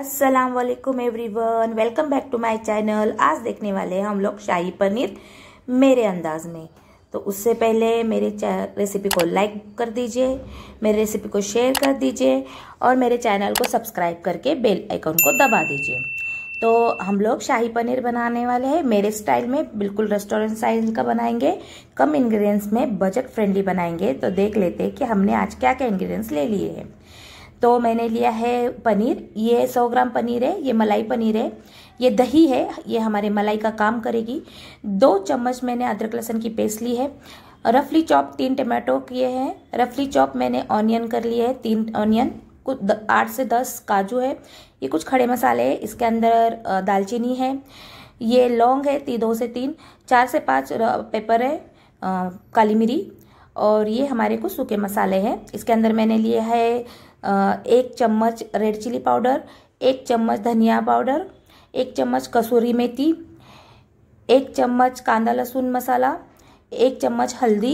अस्सलाम वालेकुम everyone welcome back to my channel आज देखने वाले हैं हम लोग शाही पनीर मेरे अंदाज में तो उससे पहले मेरे रेसिपी को लाइक कर दीजिए मेरे रेसिपी को शेयर कर दीजिए और मेरे चैनल को सब्सक्राइब करके बेल आइकन को दबा दीजिए तो हम लोग शाही पनीर बनाने वाले हैं मेरे स्टाइल में बिल्कुल रेस्टोरेंट स्टाइल का बनाएंगे कम इन्ग्रीडियंट्स में बजट फ्रेंडली बनाएंगे तो देख लेते हैं कि हमने आज क्या क्या इन्ग्रीडियंट्स ले लिए हैं तो मैंने लिया है पनीर ये 100 ग्राम पनीर है ये मलाई पनीर है ये दही है ये हमारे मलाई का काम करेगी दो चम्मच मैंने अदरक लहसन की पेस्ट ली है रफली चॉप तीन टमाटो किए हैं रफली चॉप मैंने ऑनियन कर लिए है तीन ऑनियन कुछ आठ से दस काजू है ये कुछ खड़े मसाले है इसके अंदर दालचीनी है ये लौंग है ती दो से तीन चार से पाँच पेपर है आ, काली मिरी और ये हमारे कुछ सूखे मसाले हैं इसके अंदर मैंने लिए है एक चम्मच रेड चिली पाउडर एक चम्मच धनिया पाउडर एक चम्मच कसूरी मेथी एक चम्मच कांदा लहसुन मसाला एक चम्मच हल्दी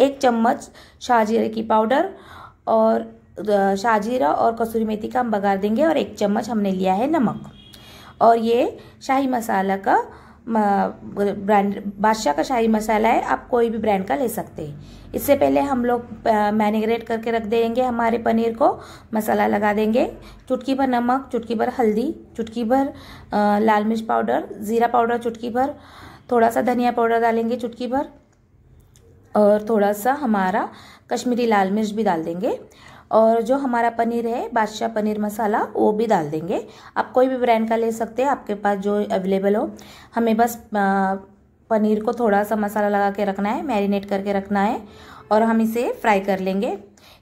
एक चम्मच शाहजीरे की पाउडर और शाहजीरा और कसूरी मेथी का हम बघार देंगे और एक चम्मच हमने लिया है नमक और ये शाही मसाला का ब्रांड बादशाह का शाही मसाला है आप कोई भी ब्रांड का ले सकते हैं इससे पहले हम लोग मैनिग्रेट करके रख देंगे हमारे पनीर को मसाला लगा देंगे चुटकी भर नमक चुटकी भर हल्दी चुटकी भर लाल मिर्च पाउडर ज़ीरा पाउडर चुटकी भर थोड़ा सा धनिया पाउडर डालेंगे चुटकी भर और थोड़ा सा हमारा कश्मीरी लाल मिर्च भी डाल देंगे और जो हमारा पनीर है बादशाह पनीर मसाला वो भी डाल देंगे आप कोई भी ब्रांड का ले सकते हैं आपके पास जो अवेलेबल हो हमें बस पनीर को थोड़ा सा मसाला लगा के रखना है मैरिनेट करके रखना है और हम इसे फ्राई कर लेंगे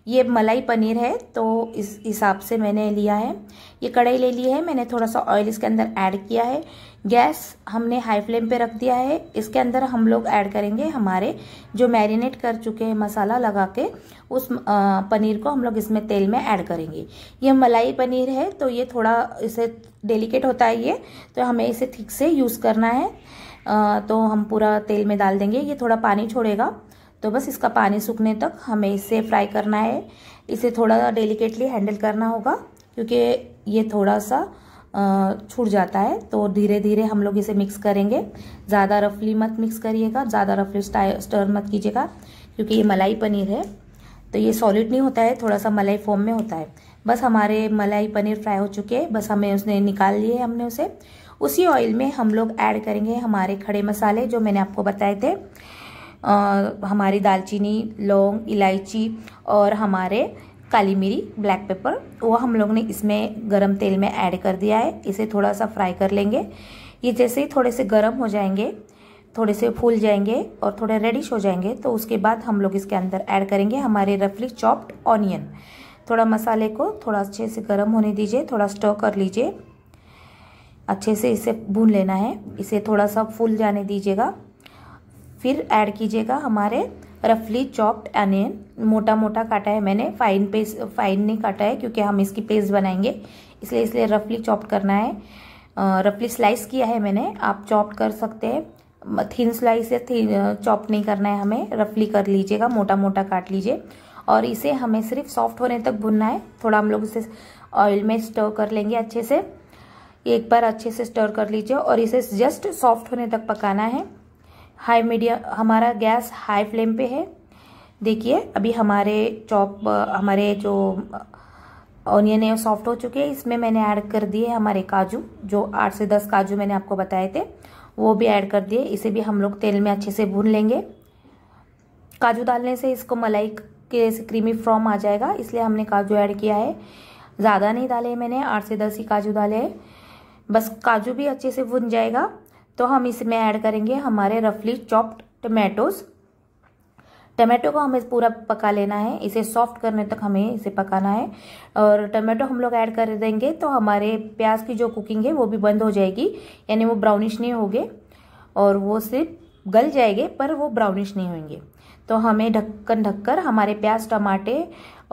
ये मलाई पनीर है तो इस हिसाब से मैंने लिया है ये कढ़ाई ले ली है मैंने थोड़ा सा ऑयल इसके अंदर ऐड किया है गैस हमने हाई फ्लेम पे रख दिया है इसके अंदर हम लोग ऐड करेंगे हमारे जो मैरिनेट कर चुके हैं मसाला लगा के उस पनीर को हम लोग इसमें तेल में ऐड करेंगे ये मलाई पनीर है तो ये थोड़ा इसे डेलिकेट होता है ये तो हमें इसे ठीक से यूज़ करना है तो हम पूरा तेल में डाल देंगे ये थोड़ा पानी छोड़ेगा तो बस इसका पानी सूखने तक हमें इसे फ्राई करना है इसे थोड़ा डेलिकेटली हैंडल करना होगा क्योंकि ये थोड़ा सा छूट जाता है तो धीरे धीरे हम लोग इसे मिक्स करेंगे ज़्यादा रफली मत मिक्स करिएगा ज़्यादा रफली स्टर मत कीजिएगा क्योंकि ये मलाई पनीर है तो ये सॉलिड नहीं होता है थोड़ा सा मलाई फॉर्म में होता है बस हमारे मलाई पनीर फ्राई हो चुके हैं बस हमें उसने निकाल लिए हमने उसे उसी ऑयल में हम लोग ऐड करेंगे हमारे खड़े मसाले जो मैंने आपको बताए थे आ, हमारी दालचीनी लौंग इलायची और हमारे काली मिरी ब्लैक पेपर वो हम लोग ने इसमें गरम तेल में ऐड कर दिया है इसे थोड़ा सा फ्राई कर लेंगे ये जैसे ही थोड़े से गरम हो जाएंगे थोड़े से फूल जाएंगे और थोड़े रेडिश हो जाएंगे तो उसके बाद हम लोग इसके अंदर ऐड करेंगे हमारे रफली चॉप्ड ऑनियन थोड़ा मसाले को थोड़ा अच्छे से गर्म होने दीजिए थोड़ा स्टो कर लीजिए अच्छे से इसे भून लेना है इसे थोड़ा सा फूल जाने दीजिएगा फिर ऐड कीजिएगा हमारे रफली चॉप्ड अनियन मोटा मोटा काटा है मैंने फाइन पेस्ट फाइन नहीं काटा है क्योंकि हम इसकी पेस्ट बनाएंगे इसलिए इसलिए रफली चॉप्ड करना है रफली स्लाइस किया है मैंने आप चॉप कर सकते हैं थिन स्लाइस या चॉप नहीं करना है हमें रफली कर लीजिएगा मोटा मोटा काट लीजिए और इसे हमें सिर्फ सॉफ्ट होने तक भुनना है थोड़ा हम लोग इसे ऑयल में स्टोर कर लेंगे अच्छे से एक बार अच्छे से स्टर कर लीजिए और इसे जस्ट सॉफ्ट होने तक पकाना है हाई मीडियम हमारा गैस हाई फ्लेम पे है देखिए अभी हमारे चॉप हमारे जो ऑनियन uh, है सॉफ्ट हो चुके हैं इसमें मैंने ऐड कर दिए हमारे काजू जो आठ से दस काजू मैंने आपको बताए थे वो भी ऐड कर दिए इसे भी हम लोग तेल में अच्छे से भून लेंगे काजू डालने से इसको मलाई के क्रीमी फ्रॉम आ जाएगा इसलिए हमने काजू ऐड किया है ज़्यादा नहीं डाले मैंने आठ से दस ही काजू डाले हैं बस काजू भी अच्छे से भुन जाएगा तो हम इसमें ऐड करेंगे हमारे रफली चॉप्ड टमेटोज़ टमाटो को हमें पूरा पका लेना है इसे सॉफ्ट करने तक हमें इसे पकाना है और टमाटो हम लोग ऐड कर देंगे तो हमारे प्याज की जो कुकिंग है वो भी बंद हो जाएगी यानी वो ब्राउनिश नहीं होगे और वो सिर्फ गल जाएंगे पर वो ब्राउनिश नहीं होंगे तो हमें ढक्कन ढककर हमारे प्याज टमाटे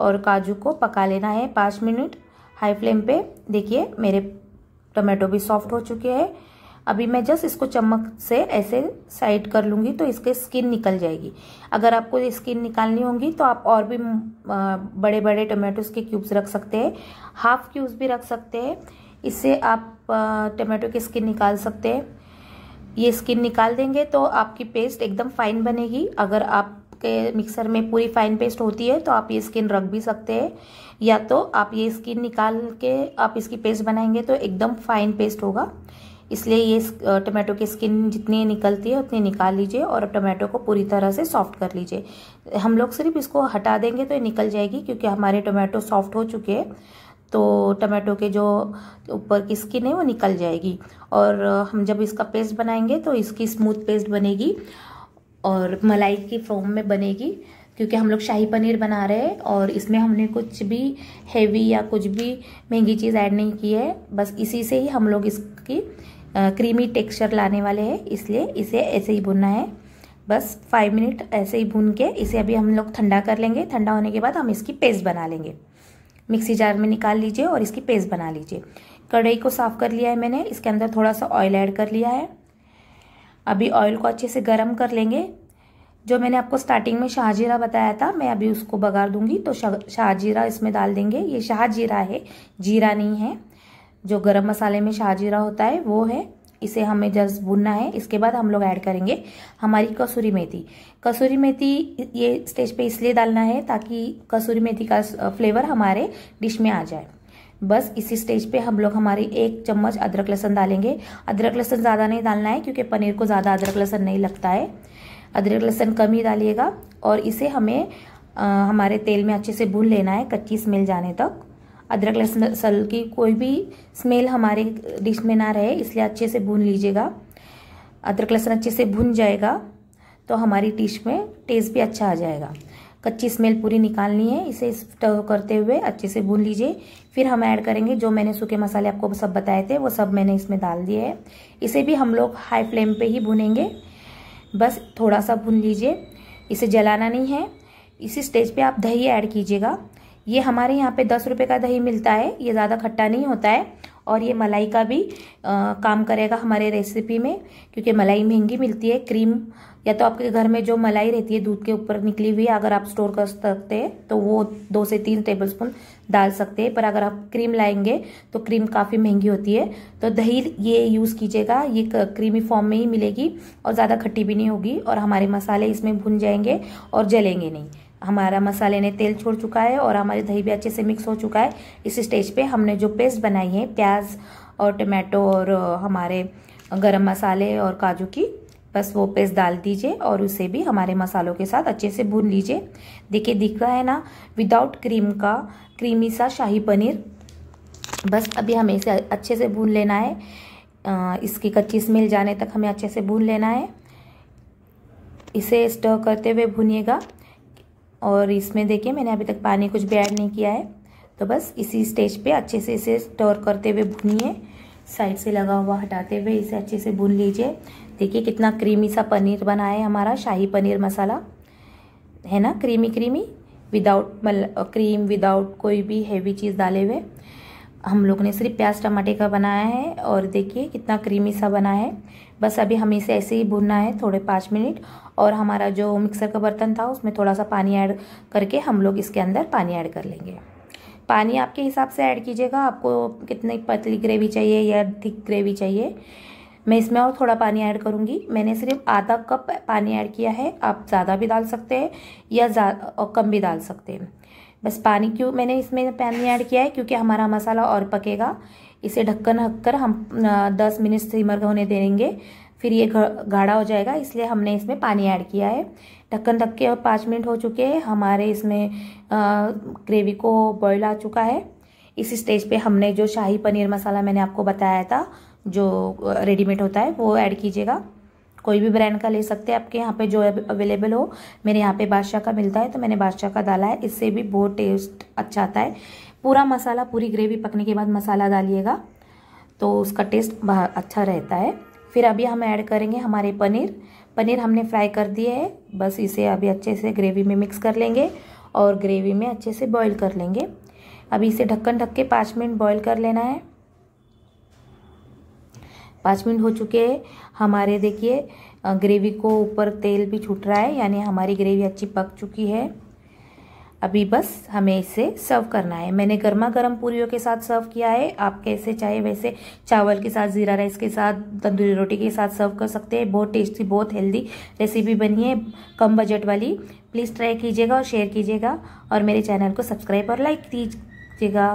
और काजू को पका लेना है पाँच मिनट हाई फ्लेम पे देखिए मेरे टमाटो भी सॉफ्ट हो चुके हैं अभी मैं जस्ट इसको चमक से ऐसे साइड कर लूँगी तो इसके स्किन निकल जाएगी अगर आपको स्किन निकालनी होगी तो आप और भी बड़े बड़े टोमेटोज के क्यूब्स रख सकते हैं हाफ क्यूब्स भी रख सकते हैं इससे आप टोमेटो की स्किन निकाल सकते हैं ये स्किन निकाल देंगे तो आपकी पेस्ट एकदम फाइन बनेगी अगर आपके मिक्सर में पूरी फाइन पेस्ट होती है तो आप ये स्किन रख भी सकते हैं या तो आप ये स्किन निकाल के आप इसकी पेस्ट बनाएंगे तो एकदम फाइन पेस्ट होगा इसलिए ये टमाटो की स्किन जितनी निकलती है उतनी निकाल लीजिए और टमाटो को पूरी तरह से सॉफ्ट कर लीजिए हम लोग सिर्फ इसको हटा देंगे तो ये निकल जाएगी क्योंकि हमारे टमाटो सॉफ्ट हो चुके हैं तो टमाटो के जो ऊपर की स्किन है वो निकल जाएगी और हम जब इसका पेस्ट बनाएंगे तो इसकी स्मूथ पेस्ट बनेगी और मलाई की फॉर्म में बनेगी क्योंकि हम लोग शाही पनीर बना रहे हैं और इसमें हमने कुछ भी हैवी या कुछ भी महंगी चीज़ ऐड नहीं की है बस इसी से ही हम लोग इसकी क्रीमी टेक्सचर लाने वाले हैं इसलिए इसे ऐसे ही भुनना है बस फाइव मिनट ऐसे ही भून के इसे अभी हम लोग ठंडा कर लेंगे ठंडा होने के बाद हम इसकी पेस्ट बना लेंगे मिक्सी जार में निकाल लीजिए और इसकी पेस्ट बना लीजिए कढ़ाई को साफ़ कर लिया है मैंने इसके अंदर थोड़ा सा ऑयल ऐड कर लिया है अभी ऑयल को अच्छे से गर्म कर लेंगे जो मैंने आपको स्टार्टिंग में शाहजीरा बताया था मैं अभी उसको बगाड़ दूंगी तो शाहजीरा इसमें डाल देंगे ये शाहजीरा है जीरा नहीं है जो गरम मसाले में शाहजीरा होता है वो है इसे हमें जस्ट भुनना है इसके बाद हम लोग ऐड करेंगे हमारी कसूरी मेथी कसूरी मेथी ये स्टेज पे इसलिए डालना है ताकि कसूरी मेथी का फ्लेवर हमारे डिश में आ जाए बस इसी स्टेज पे हम लोग हमारी एक चम्मच अदरक लहसन डालेंगे अदरक लहसन ज़्यादा नहीं डालना है क्योंकि पनीर को ज़्यादा अदरक लहसन नहीं लगता है अदरक लहसन कम ही डालिएगा और इसे हमें आ, हमारे तेल में अच्छे से भून लेना है कच्ची स्मेल जाने तक अदरक लहसुन सल की कोई भी स्मेल हमारे डिश में ना रहे इसलिए अच्छे से भून लीजिएगा अदरक लहसुन अच्छे से भुन जाएगा तो हमारी डिश में टेस्ट भी अच्छा आ जाएगा कच्ची स्मेल पूरी निकालनी है इसे स्टव करते हुए अच्छे से भून लीजिए फिर हम ऐड करेंगे जो मैंने सूखे मसाले आपको सब बताए थे वो सब मैंने इसमें डाल दिए हैं इसे भी हम लोग हाई फ्लेम पे ही भुनेंगे बस थोड़ा सा भून लीजिए इसे जलाना नहीं है इसी स्टेज पे आप दही ऐड कीजिएगा ये हमारे यहाँ पे दस रुपये का दही मिलता है ये ज़्यादा खट्टा नहीं होता है और ये मलाई का भी आ, काम करेगा हमारे रेसिपी में क्योंकि मलाई महंगी मिलती है क्रीम या तो आपके घर में जो मलाई रहती है दूध के ऊपर निकली हुई अगर आप स्टोर कर सकते हैं तो वो दो से तीन टेबलस्पून डाल सकते हैं पर अगर आप क्रीम लाएंगे तो क्रीम काफ़ी महंगी होती है तो दही ये यूज़ कीजिएगा ये क्रीमी फॉर्म में ही मिलेगी और ज़्यादा खट्टी भी नहीं होगी और हमारे मसाले इसमें भुन जाएंगे और जलेंगे नहीं हमारा मसाले ने तेल छोड़ चुका है और हमारी दही भी अच्छे से मिक्स हो चुका है इस स्टेज पे हमने जो पेस्ट बनाई है प्याज और टमाटो और हमारे गरम मसाले और काजू की बस वो पेस्ट डाल दीजिए और उसे भी हमारे मसालों के साथ अच्छे से भून लीजिए देखिए दिख रहा है ना विदाउट क्रीम का क्रीमी सा शाही पनीर बस अभी हमें इसे अच्छे से भून लेना है इसकी कच्ची स्मेल जाने तक हमें अच्छे से भून लेना है इसे स्टर करते हुए भूनिएगा और इसमें देखिए मैंने अभी तक पानी कुछ भी ऐड नहीं किया है तो बस इसी स्टेज पे अच्छे से इसे स्टोर करते हुए भुनिए साइड से लगा हुआ हटाते हुए इसे अच्छे से भून लीजिए देखिए कितना क्रीमी सा पनीर बना है हमारा शाही पनीर मसाला है ना क्रीमी क्रीमी विदाउट मल क्रीम विदाउट कोई भी हैवी चीज़ डाले हुए हम लोग ने सिर्फ प्याज टमाटे का बनाया है और देखिए कितना क्रीमी सा बना है बस अभी हमें इसे ऐसे ही भूनना है थोड़े पाँच मिनट और हमारा जो मिक्सर का बर्तन था उसमें थोड़ा सा पानी ऐड करके हम लोग इसके अंदर पानी ऐड कर लेंगे पानी आपके हिसाब से ऐड कीजिएगा आपको कितनी पतली ग्रेवी चाहिए या थिक ग्रेवी चाहिए मैं इसमें और थोड़ा पानी ऐड करूँगी मैंने सिर्फ आधा कप पानी ऐड किया है आप ज़्यादा भी डाल सकते हैं या और कम भी डाल सकते हैं बस पानी क्यों मैंने इसमें पानी ऐड किया है क्योंकि हमारा मसाला और पकेगा इसे ढक्कन ढक कर हम दस मिनट सिमर होने देंगे फिर ये गाढ़ा हो जाएगा इसलिए हमने इसमें पानी ऐड किया है ढक्कन ढक के और पाँच मिनट हो चुके हैं हमारे इसमें ग्रेवी को बॉयल आ चुका है इस स्टेज पे हमने जो शाही पनीर मसाला मैंने आपको बताया था जो रेडीमेड होता है वो ऐड कीजिएगा कोई भी ब्रांड का ले सकते हैं आपके यहाँ पे जो अवेलेबल हो मेरे यहाँ पे बादशाह का मिलता है तो मैंने बादशाह का डाला है इससे भी बहुत टेस्ट अच्छा आता है पूरा मसाला पूरी ग्रेवी पकने के बाद मसाला डालिएगा तो उसका टेस्ट अच्छा रहता है फिर अभी हम ऐड करेंगे हमारे पनीर पनीर हमने फ्राई कर दिए है बस इसे अभी अच्छे से ग्रेवी में मिक्स कर लेंगे और ग्रेवी में अच्छे से बॉईल कर लेंगे अभी इसे ढक्कन ढक के पाँच मिनट बॉईल कर लेना है पाँच मिनट हो चुके हैं हमारे देखिए ग्रेवी को ऊपर तेल भी छूट रहा है यानी हमारी ग्रेवी अच्छी पक चुकी है अभी बस हमें इसे सर्व करना है मैंने गर्मा गर्म पूरियों के साथ सर्व किया है आप कैसे चाहे वैसे चावल के साथ ज़ीरा राइस के साथ तंदूरी रोटी के साथ सर्व कर सकते हैं बहुत टेस्टी बहुत हेल्दी रेसिपी बनी है कम बजट वाली प्लीज़ ट्राई कीजिएगा और शेयर कीजिएगा और मेरे चैनल को सब्सक्राइब और लाइक कीजिएगा